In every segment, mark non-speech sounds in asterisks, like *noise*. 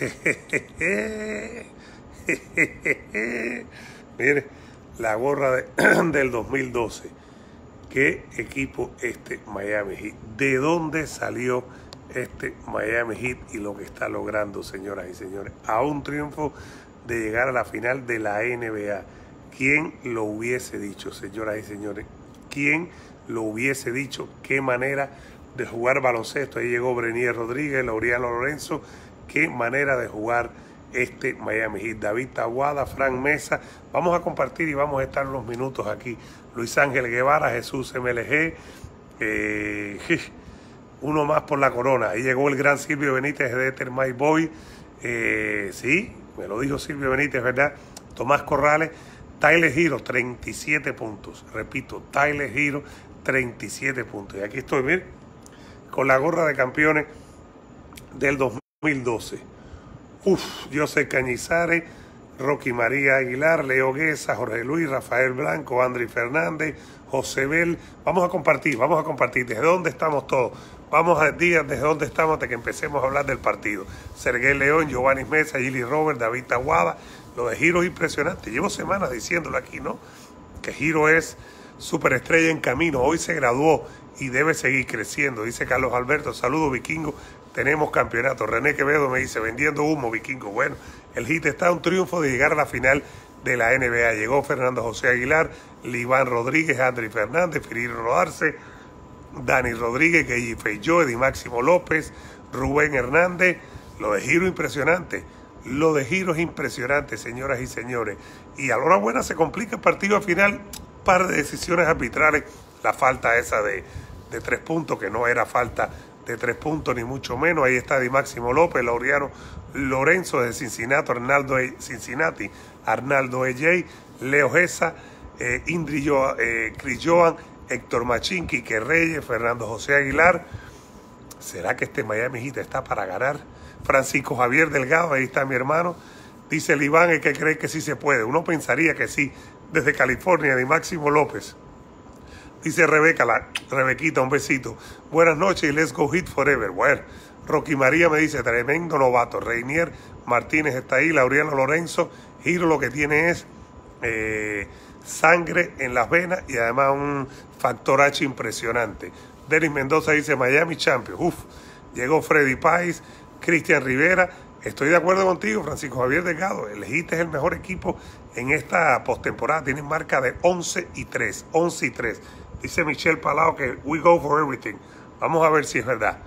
*laughs* Mire, la gorra *clears throat* del 2012. ¿Qué equipo este Miami Heat? ¿De dónde salió este Miami Heat y lo que está logrando, señoras y señores? A un triunfo de llegar a la final de la NBA. ¿Quién lo hubiese dicho, señoras y señores? ¿Quién lo hubiese dicho? ¿Qué manera de jugar baloncesto? Ahí llegó Brenier Rodríguez, Laureano Lorenzo Qué manera de jugar este Miami Heat. David Taguada, Frank Mesa. Vamos a compartir y vamos a estar unos minutos aquí. Luis Ángel Guevara, Jesús MLG. Eh, *laughs* uno más por la corona. Ahí llegó el gran Silvio Benítez de My Boy. Eh, sí, me lo dijo Silvio Benítez, ¿verdad? Tomás Corrales. Tyler Giro, 37 puntos. Repito, Tyler Giro, 37 puntos. Y aquí estoy, miren, con la gorra de campeones del 2012. Uf, José Cañizares, Rocky María Aguilar, Leo Guesa, Jorge Luis, Rafael Blanco, Andri Fernández, José Bel. Vamos a compartir, vamos a compartir desde dónde estamos todos. Vamos a días desde dónde estamos hasta que empecemos a hablar del partido. Sergué León, Giovanni Mesa, Gilly Robert, David Aguada, Lo de Giro es impresionante. Llevo semanas diciéndolo aquí, ¿no? Que Giro es superestrella en camino. Hoy se graduó y debe seguir creciendo, dice Carlos Alberto. Saludos, vikingo tenemos campeonato. René Quevedo me dice, vendiendo humo, vikingo. Bueno, el hit está un triunfo de llegar a la final de la NBA. Llegó Fernando José Aguilar, Liván Rodríguez, André Fernández, Firir Roarse, Dani Rodríguez, Gay Feijo, y Máximo López, Rubén Hernández. Lo de giro impresionante. Lo de giro es impresionante, señoras y señores. Y a la hora buena se complica el partido a final. Par de decisiones arbitrales. La falta esa de, de tres puntos que no era falta tres puntos, ni mucho menos. Ahí está Di Máximo López, Laureano Lorenzo de Cincinnati, Arnaldo e. Cincinnati, Arnaldo EJ, Leo Gesa, eh, Indri eh, Héctor Machinki Quique Reyes, Fernando José Aguilar. ¿Será que este Miami está para ganar? Francisco Javier Delgado, ahí está mi hermano. Dice el Iván, ¿y que cree que sí se puede. Uno pensaría que sí. Desde California, Di Máximo López. Dice Rebeca, la Rebequita, un besito. Buenas noches y let's go hit forever. Bueno, Rocky María me dice, tremendo novato. Reinier Martínez está ahí, Lauriano Lorenzo. Giro lo que tiene es eh, sangre en las venas y además un factor H impresionante. Denis Mendoza dice Miami Champions. Uf, llegó Freddy Páez, Cristian Rivera. Estoy de acuerdo contigo, Francisco Javier Delgado. elegiste es el mejor equipo en esta postemporada. Tienen marca de 11 y 3. 11 y 3 dice Michelle Palau que we go for everything. Vamos a ver si es verdad.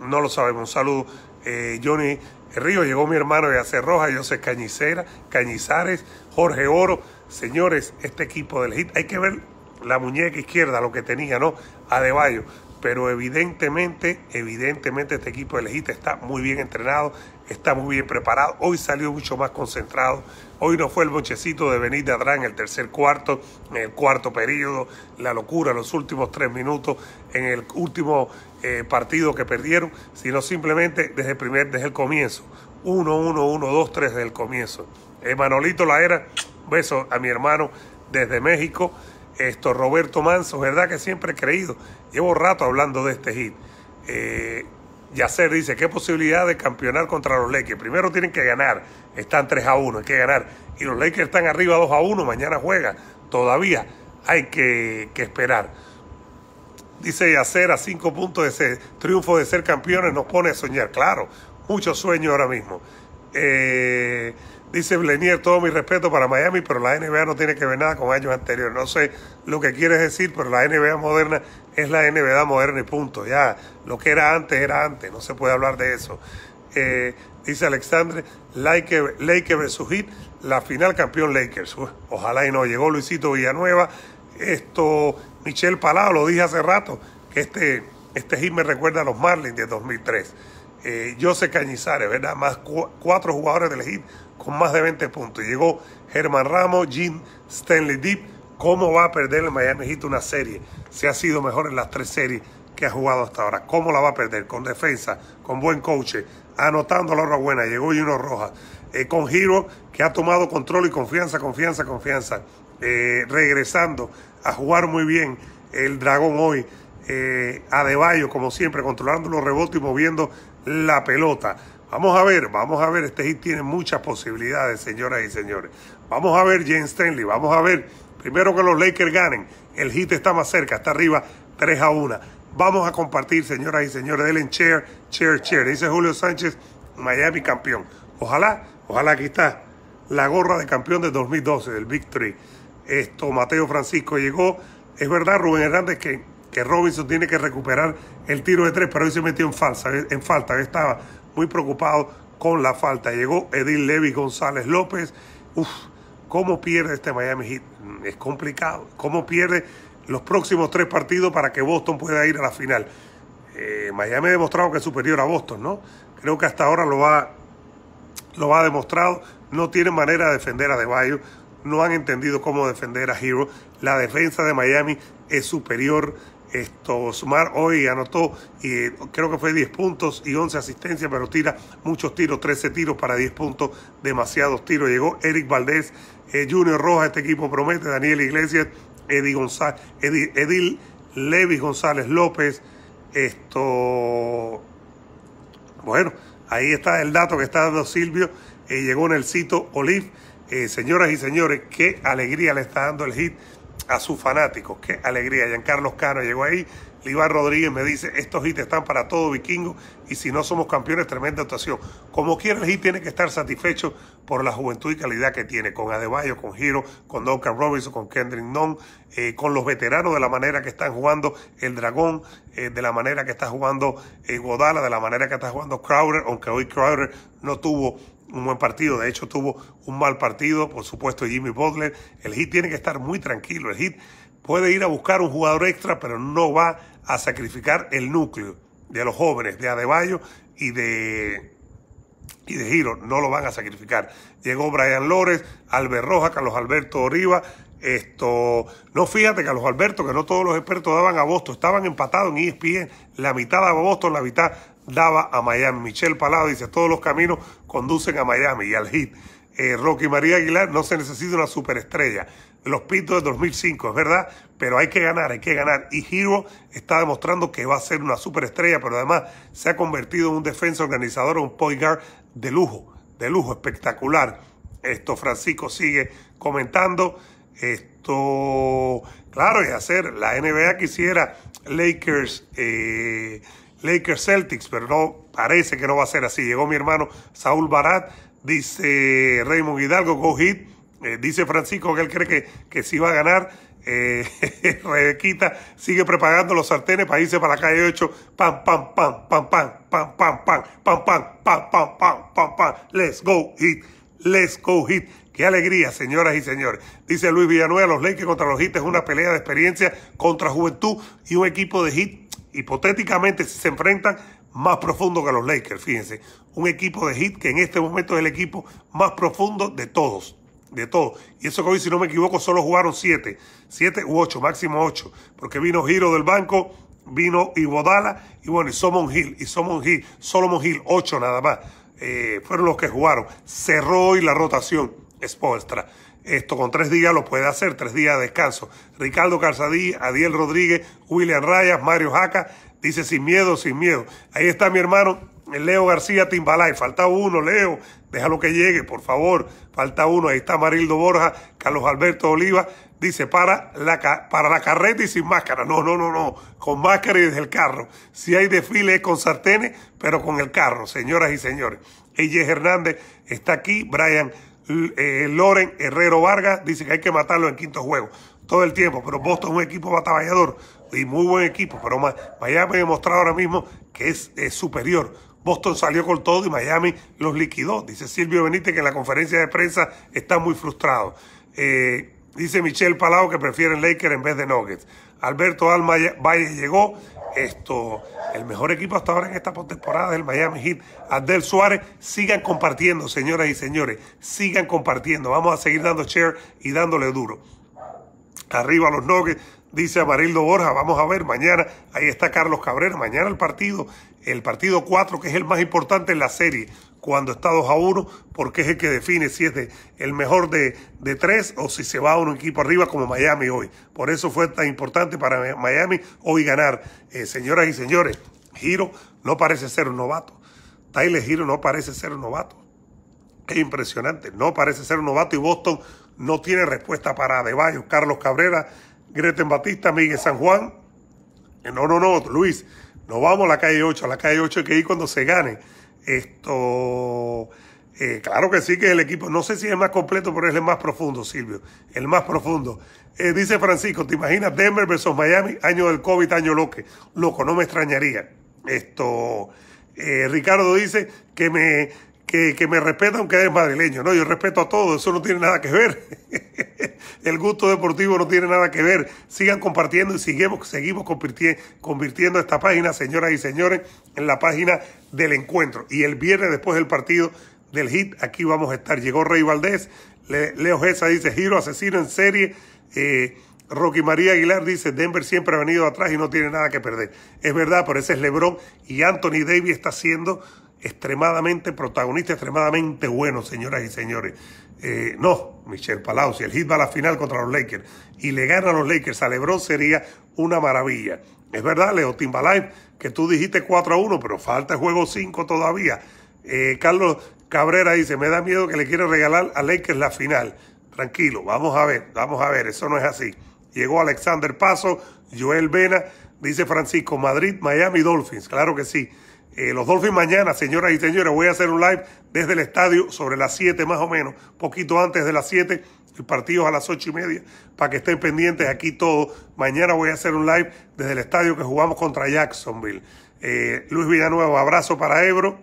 No lo sabemos. Un saludo, eh, Johnny Río. Llegó mi hermano de Acerroja, yo José Cañicera, Cañizares, Jorge Oro. Señores, este equipo de HIT, hay que ver la muñeca izquierda, lo que tenía, ¿no? Adebayo. Pero evidentemente, evidentemente este equipo de HIT está muy bien entrenado, está muy bien preparado. Hoy salió mucho más concentrado. Hoy no fue el bochecito de venir de atrás en el tercer cuarto, en el cuarto periodo, la locura los últimos tres minutos, en el último eh, partido que perdieron, sino simplemente desde el primer, desde el comienzo. Uno, uno, uno, dos, tres, desde el comienzo. Eh, Manolito Laera, beso a mi hermano desde México. Esto, Roberto Manso, verdad que siempre he creído. Llevo rato hablando de este hit. Eh, Yacer dice, ¿qué posibilidad de campeonar contra los Lakers? Primero tienen que ganar, están 3 a 1, hay que ganar. Y los Lakers están arriba 2 a 1, mañana juegan, todavía hay que, esperar. Dice Yacer, a 5 puntos ese triunfo de ser campeones nos pone a soñar, claro, mucho sueño ahora mismo. Eh, dice Blenier, todo mi respeto para Miami, pero la NBA no tiene que ver nada con años anteriores. No sé lo que quieres decir, pero la NBA moderna es la NBA moderna y punto. Ya, lo que era antes era antes, no se puede hablar de eso. Eh, dice Alexandre, Lakers Lake versus Hit, la final campeón Lakers. ojalá y no, llegó Luisito Villanueva. Esto, Michelle Palau, lo dije hace rato, que este, este me recuerda a los Marlins de 2003. José Jose Cañizares, ¿verdad? Más cuatro jugadores del HIT con más de 20 puntos. Llegó Germán Ramos, Jim Stanley Deep, ¿Cómo va a perder el Miami Heat una serie si ha sido mejor en las tres series que ha jugado hasta ahora? ¿Cómo la va a perder? Con defensa, con buen coach, anotando la hora buena, llegó Juno Rojas, eh, con Giro que ha tomado control y confianza, confianza, confianza, eh, regresando a jugar muy bien el Dragón hoy, eh, Adebayo como siempre, controlando los rebotes y moviendo la pelota. Vamos a ver, vamos a ver, este hit tiene muchas posibilidades, señoras y señores. Vamos a ver James Stanley, vamos a ver Primero que los Lakers ganen, el hit está más cerca, está arriba 3 a 1. Vamos a compartir, señoras y señores, Ellen, chair, chair. chair. Dice Julio Sánchez, Miami campeón. Ojalá, ojalá aquí está la gorra de campeón de 2012, del Victory. Esto, Mateo Francisco llegó. Es verdad, Rubén Hernández, que, que Robinson tiene que recuperar el tiro de tres, pero hoy se metió en, en falta. estaba muy preocupado con la falta. Llegó Edil Levi González López. Uf, ¿Cómo pierde este Miami Heat? Mm, es complicado. ¿Cómo pierde los próximos tres partidos para que Boston pueda ir a la final? Eh, Miami ha demostrado que es superior a Boston, ¿no? Creo que hasta ahora lo ha, lo ha demostrado. No tienen manera de defender a Bayo. No han entendido cómo defender a Hero. La defensa de Miami es superior. Esto, Sumar hoy anotó y eh, creo que fue 10 puntos y 11 asistencias, pero tira muchos tiros, 13 tiros para 10 puntos, demasiados tiros. Llegó Eric Valdés eh, Junior Rojas, este equipo promete, Daniel Iglesias, Edil, Edil, Levis González López, esto, bueno, ahí está el dato que está dando Silvio, eh, llegó en el sitio Olive, eh, señoras y señores, qué alegría le está dando el hit a sus fanáticos, qué alegría, Carlos Cano llegó ahí, Iván Rodríguez me dice, estos hits están para todo vikingo y si no somos campeones, tremenda actuación. Como quiera, el hit tiene que estar satisfecho por la juventud y calidad que tiene, con Adebayo, con Giro, con Duncan Robinson, con Kendrick Non, eh, con los veteranos de la manera que están jugando el Dragón, eh, de la manera que está jugando eh, Godala, de la manera que está jugando Crowder, aunque hoy Crowder no tuvo un buen partido. De hecho, tuvo un mal partido, por supuesto, Jimmy Butler. El hit tiene que estar muy tranquilo. El hit puede ir a buscar un jugador extra, pero no va a sacrificar el núcleo de los jóvenes de Adebayo y de y de Giro no lo van a sacrificar. Llegó Brian Lores, Albert Roja, Carlos Alberto Oriva. Esto, no fíjate, Carlos Alberto, que no todos los expertos daban a Boston, estaban empatados en ESPN, la mitad daba a Boston, la mitad daba a Miami. Michelle Palado dice, todos los caminos conducen a Miami y al hit. Eh, Rocky María Aguilar, no se necesita una superestrella. Los Pitos de 2005, es verdad, pero hay que ganar, hay que ganar. Y Giro está demostrando que va a ser una superestrella, pero además se ha convertido en un defensa organizador, un point guard de lujo, de lujo, espectacular. Esto Francisco sigue comentando. Esto, claro, es hacer. La NBA quisiera Lakers, eh, Lakers Celtics, pero no, parece que no va a ser así. Llegó mi hermano Saúl Barat dice Raymond Hidalgo, go hit. dice Francisco que él cree que, que sí va a ganar. Eh, Rebequita sigue preparando los sartenes para irse para la calle 8. Pam, pam, pam, pam, pam, pam, pam, pam, pam, pam, pam, pam, pam, pam, pam. Let's go hit. Let's go hit. Qué alegría, señoras y señores. Dice Luis Villanueva, los Lakers contra los Hits es una pelea de experiencia contra juventud y un equipo de Hit. Hipotéticamente, se enfrentan, más profundo que los Lakers, fíjense. Un equipo de hit que en este momento es el equipo más profundo de todos. De todos. Y eso que hoy, si no me equivoco, solo jugaron siete. Siete u ocho, máximo ocho. Porque vino Giro del banco, vino Ibodala y bueno, y Somon Hill. Y Solomon Hill, Solomon Hill, ocho nada más. Eh, fueron los que jugaron. Cerró hoy la rotación. Spoelstra. Esto con tres días lo puede hacer, tres días de descanso. Ricardo Calzadí, Adiel Rodríguez, William Rayas, Mario Jaca, Dice sin miedo, sin miedo. Ahí está mi hermano Leo García Timbalay. Falta uno, Leo. Déjalo que llegue, por favor. Falta uno. Ahí está Marildo Borja, Carlos Alberto Oliva. Dice para la, para la carreta y sin máscara. No, no, no, no. Con máscara y desde el carro. Si hay desfile es con sartenes, pero con el carro, señoras y señores. Ella Hernández está aquí. Brian eh, Loren Herrero Vargas dice que hay que matarlo en quinto juego todo el tiempo, pero Boston es un equipo batallador y muy buen equipo, pero Miami ha demostrado ahora mismo que es, superior. Boston salió con todo y Miami los liquidó. Dice Silvio Benítez que en la conferencia de prensa está muy frustrado. Eh, dice Michelle Palau que prefieren Lakers en vez de Nuggets. Alberto Alma Valle llegó. Esto, el mejor equipo hasta ahora en esta postemporada es el Miami Heat. Adel Suárez, sigan compartiendo, señoras y señores. Sigan compartiendo. Vamos a seguir dando share y dándole duro arriba los Nuggets, dice Amarildo Borja, vamos a ver, mañana, ahí está Carlos Cabrera, mañana el partido, el partido 4, que es el más importante en la serie, cuando está 2 a 1, porque es el que define si es el mejor de, de 3 o si se va a un equipo arriba como Miami hoy. Por eso fue tan importante para Miami hoy ganar. Eh, señoras y señores, Giro no parece ser un novato. Tyler Giro no parece ser un novato. Es impresionante, no parece ser un novato y Boston no tiene respuesta para Adebayo. Carlos Cabrera Greten Batista, Miguel San Juan. Eh, no, no, no, Luis, no vamos a la calle 8. A la calle 8 hay que ir cuando se gane. Esto, eh, claro que sí que el equipo, no sé si es más completo, pero es el más profundo, Silvio. El más profundo. Eh, dice Francisco, ¿te imaginas Denver versus Miami? Año del COVID, año loco. Loco, no me extrañaría. Esto, Ricardo dice que me, que, me respeta aunque es madrileño. No, yo respeto a todo, eso no tiene nada que ver. *laughs* El gusto deportivo no tiene nada que ver. Sigan compartiendo y seguimos, seguimos convirtiendo esta página, señoras y señores, en la página del encuentro. Y el viernes después del partido del hit, aquí vamos a estar. Llegó Rey Valdés, Leo Gesa dice, giro asesino en serie. Eh, Rocky María Aguilar dice, Denver siempre ha venido atrás y no tiene nada que perder. Es verdad, pero ese es Lebron y Anthony Davis está siendo extremadamente protagonista, extremadamente bueno, señoras y señores. Eh, no, Michelle Palau, si el hit va a la final contra los Lakers y le gana a los Lakers a sería una maravilla. Es verdad, Leo Timbalay, que tú dijiste 4 a 1, pero falta el juego 5 todavía. Eh, Carlos Cabrera dice, me da miedo que le quiera regalar a Lakers la final. Tranquilo, vamos a ver, vamos a ver, eso no es así. Llegó Alexander Paso, Joel Vena, dice Francisco, Madrid, Miami Dolphins, claro que sí. Eh, los Dolphins mañana, señoras y señores, voy a hacer un live desde el estadio sobre las 7 más o menos, poquito antes de las 7, el partido a las 8 y media, para que estén pendientes aquí todo. Mañana voy a hacer un live desde el estadio que jugamos contra Jacksonville. Eh, Luis Villanueva, abrazo para Ebro.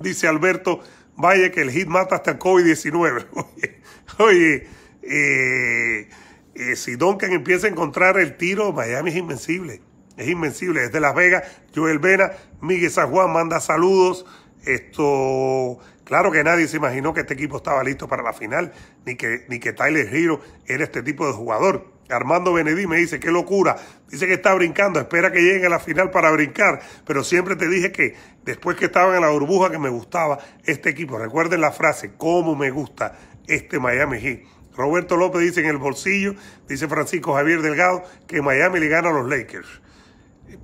Dice Alberto Valle que el hit mata hasta el COVID-19. *laughs* oye, oye eh, si Duncan empieza a encontrar el tiro, Miami es invencible es invencible de Las Vegas. Joel Vena, Miguel San Juan manda saludos. Esto, claro que nadie se imaginó que este equipo estaba listo para la final, ni que, ni que Tyler giro era este tipo de jugador. Armando Benedí me dice, qué locura, dice que está brincando, espera que lleguen a la final para brincar, pero siempre te dije que después que estaban en la burbuja que me gustaba este equipo, recuerden la frase, cómo me gusta este Miami Heat. Roberto López dice en el bolsillo, dice Francisco Javier Delgado, que Miami le gana a los Lakers.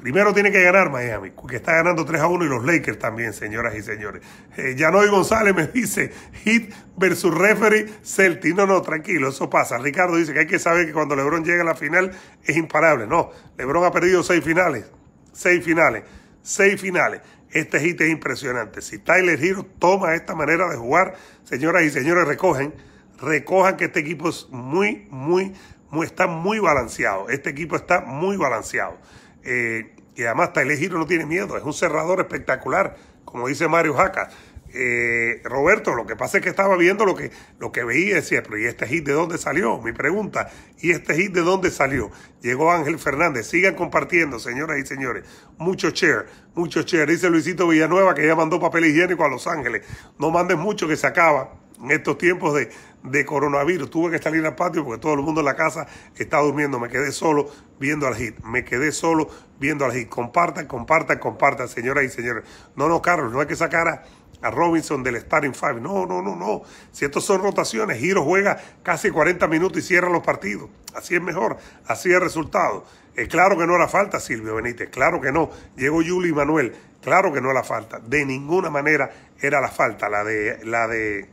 Primero tiene que ganar Miami, que está ganando 3 a 1 y los Lakers también, señoras y señores. Eh, González me *laughs* dice hit versus referee Celtic. No, no, tranquilo, eso pasa. Ricardo dice que hay que saber que cuando LeBron llega a la final es imparable. No, LeBron ha perdido 6 finales, 6 finales, 6 finales. Este hit es impresionante. Si Tyler Hero toma esta manera de jugar, señoras y señores, recogen, recojan que este equipo es muy, muy, muy, está muy balanceado. Este equipo está muy balanceado y eh, además está elegido, no tiene miedo, es un cerrador espectacular, como dice Mario Jaca. Eh, Roberto, lo que pasa es que estaba viendo lo que, lo que veía y decía, ¿y este hit de dónde salió? Mi pregunta, ¿y este hit de dónde salió? Llegó Ángel Fernández, sigan compartiendo, señoras y señores. Mucho share, mucho share. Dice Luisito Villanueva que ya mandó papel higiénico a Los Ángeles. No manden mucho que se acaba en estos tiempos de, de coronavirus. Tuve que salir al patio porque todo el mundo en la casa está durmiendo. Me quedé solo viendo al hit. Me quedé solo viendo al hit. Compartan, compartan, compartan, señoras y señores. No, no, Carlos, no hay que sacar a, Robinson del starting five. No, no, no, no. Si estos son rotaciones, Giro juega casi 40 minutos y cierra los partidos. Así es mejor, así es el resultado. es eh, claro que no era falta, Silvio Benítez. Claro que no. Llegó Yuli Manuel. Claro que no era falta. De ninguna manera era la falta, la de, la de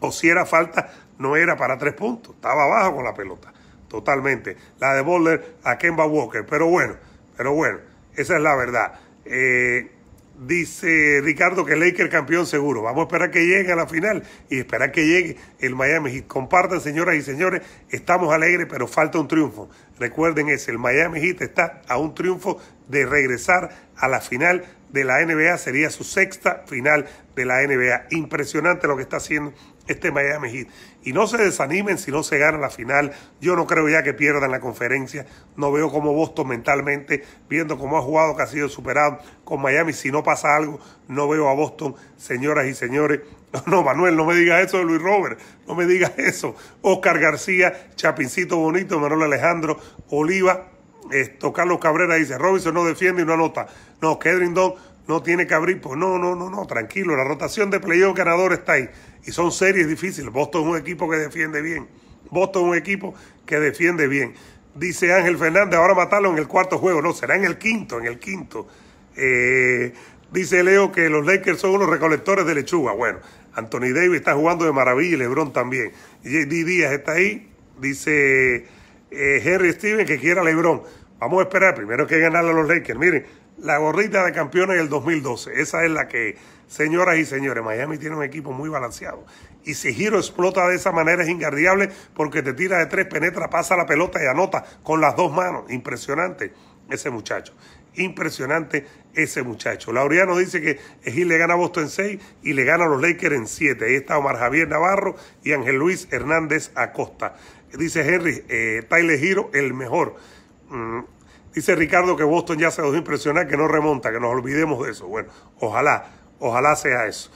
o si era falta, no era para tres puntos. Estaba abajo con la pelota, totalmente. La de Boulder a Kemba Walker, pero bueno, pero bueno, esa es la verdad. Eh, dice Ricardo que Laker campeón seguro. Vamos a esperar que llegue a la final y esperar que llegue el Miami Heat. Compartan, señoras y señores, estamos alegres, pero falta un triunfo. Recuerden ese, el Miami Heat está a un triunfo de regresar a la final de la NBA. Sería su sexta final de la NBA. Impresionante lo que está haciendo este Miami Heat. Y no se desanimen si no se gana la final. Yo no creo ya que pierdan la conferencia. No veo como Boston mentalmente, viendo cómo ha jugado, que ha sido superado con Miami, si no pasa algo, no veo a Boston, señoras y señores. *laughs* No, Manuel, no me digas eso de Luis Robert, no me digas eso. Oscar García, Chapincito Bonito, Manuel Alejandro, Oliva, esto, Carlos Cabrera dice, Robinson no defiende y no anota. No, Kedrin Don no tiene que abrir. Pues no, no, no, no, tranquilo. La rotación de playoff ganador está ahí. Y son series difíciles. Boston es un equipo que defiende bien. Boston es un equipo que defiende bien. Dice Ángel Fernández, ahora matarlo en el cuarto juego. No, será en el quinto, en el quinto. Eh, dice Leo que los Lakers son unos recolectores de lechuga. Bueno, Anthony Davis está jugando de maravilla y LeBron también. JD Díaz está ahí. Dice eh, Henry Steven que quiera LeBron. Vamos a esperar primero que ganarle a los Lakers. Miren, la gorrita de campeones del 2012. Esa es la que, señoras y señores, Miami tiene un equipo muy balanceado. Y si Giro explota de esa manera es ingardiable porque te tira de tres, penetra, pasa la pelota y anota con las dos manos. Impresionante ese muchacho. Impresionante ese muchacho. Laureano dice que Gil le gana a Boston en seis y le gana a los Lakers en siete. Ahí está Omar Javier Navarro y Ángel Luis Hernández Acosta. Dice Henry, eh, Tyler Giro, el mejor. Mm, Dice Ricardo que Boston ya se dejó impresionar, que no remonta, que nos olvidemos de eso. Bueno, ojalá, ojalá sea eso.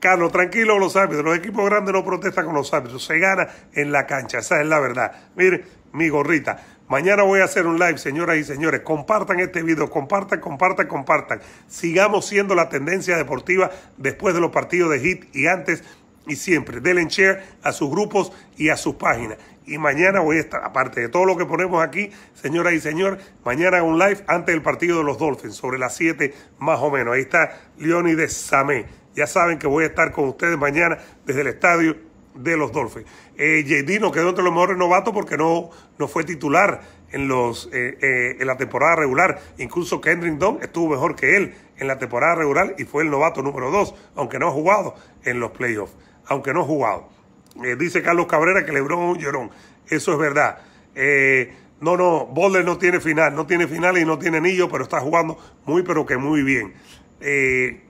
Carlos, tranquilo los árbitros. Los equipos grandes no protestan con los árbitros. Se gana en la cancha. Esa es la verdad. Mire, mi gorrita. Mañana voy a hacer un live, señoras y señores. Compartan este video. Compartan, compartan, compartan. Sigamos siendo la tendencia deportiva después de los partidos de hit y antes y siempre denle share a sus grupos y a sus páginas. Y mañana voy a estar, aparte de todo lo que ponemos aquí, señoras y señor, mañana un live antes del partido de los Dolphins, sobre las 7 más o menos. Ahí está de Samé. Ya saben que voy a estar con ustedes mañana desde el estadio de los Dolphins. Eh, JD no quedó entre los mejores novatos porque no, no fue titular en, los, eh, eh, en la temporada regular. Incluso Kendrick Dunn estuvo mejor que él en la temporada regular y fue el novato número 2, aunque no ha jugado en los playoffs aunque no ha jugado. Eh, dice Carlos Cabrera que Lebron es un llorón. Eso es verdad. Eh, no, no, Boller no tiene final, no tiene final y no tiene anillo, pero está jugando muy, pero que muy bien. Eh,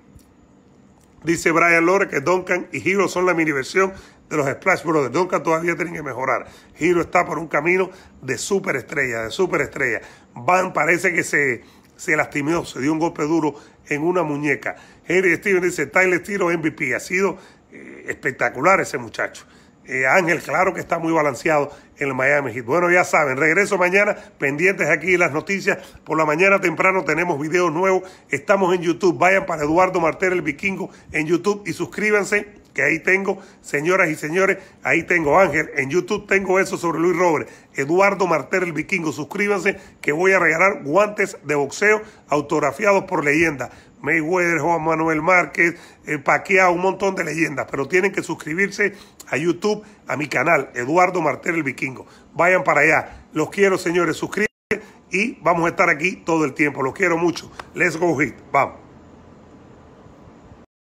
dice Brian Lore que Duncan y Giro son la mini versión de los Splash Brothers. Duncan todavía tienen que mejorar. Giro está por un camino de superestrella, de superestrella. Van parece que se, se lastimó, se dio un golpe duro en una muñeca. Henry Steven dice, Tyler Tiro MVP ha sido eh, espectacular ese muchacho. Eh, Ángel, claro que está muy balanceado en el Miami Heat. Bueno, ya saben, regreso mañana, pendientes aquí las noticias. Por la mañana temprano tenemos videos nuevos. Estamos en YouTube. Vayan para Eduardo Martel, el vikingo, en YouTube y suscríbanse que ahí tengo, señoras y señores, ahí tengo Ángel, en YouTube tengo eso sobre Luis Robert, Eduardo Martel el Vikingo, suscríbanse que voy a regalar guantes de boxeo autografiados por leyenda. Mayweather, Juan Manuel Márquez, eh, Paquea, un montón de leyendas. Pero tienen que suscribirse a YouTube, a mi canal, Eduardo Martel el Vikingo. Vayan para allá. Los quiero, señores. Suscríbanse y vamos a estar aquí todo el tiempo. Los quiero mucho. Let's go hit. Vamos.